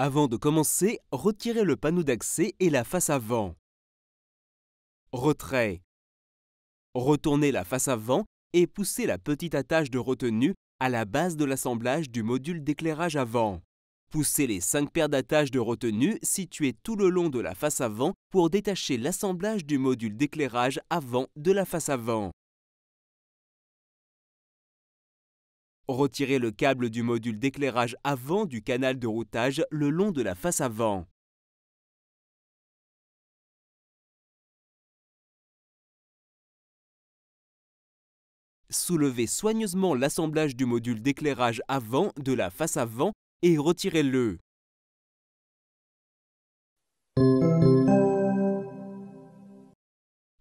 Avant de commencer, retirez le panneau d'accès et la face avant. Retrait. Retournez la face avant et poussez la petite attache de retenue à la base de l'assemblage du module d'éclairage avant. Poussez les cinq paires d'attaches de retenue situées tout le long de la face avant pour détacher l'assemblage du module d'éclairage avant de la face avant. Retirez le câble du module d'éclairage avant du canal de routage le long de la face avant. Soulevez soigneusement l'assemblage du module d'éclairage avant de la face avant et retirez-le.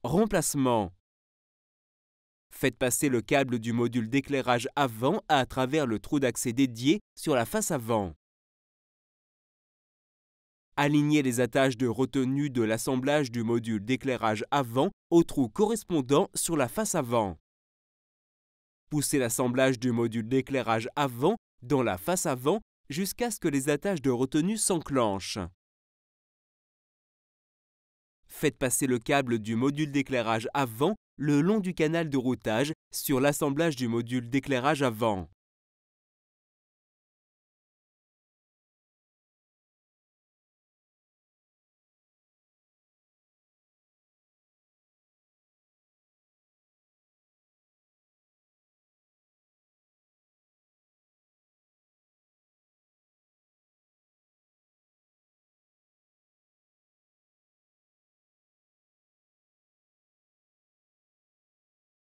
Remplacement Faites passer le câble du module d'éclairage avant à travers le trou d'accès dédié sur la face avant. Alignez les attaches de retenue de l'assemblage du module d'éclairage avant au trou correspondant sur la face avant. Poussez l'assemblage du module d'éclairage avant dans la face avant jusqu'à ce que les attaches de retenue s'enclenchent. Faites passer le câble du module d'éclairage avant le long du canal de routage sur l'assemblage du module d'éclairage avant.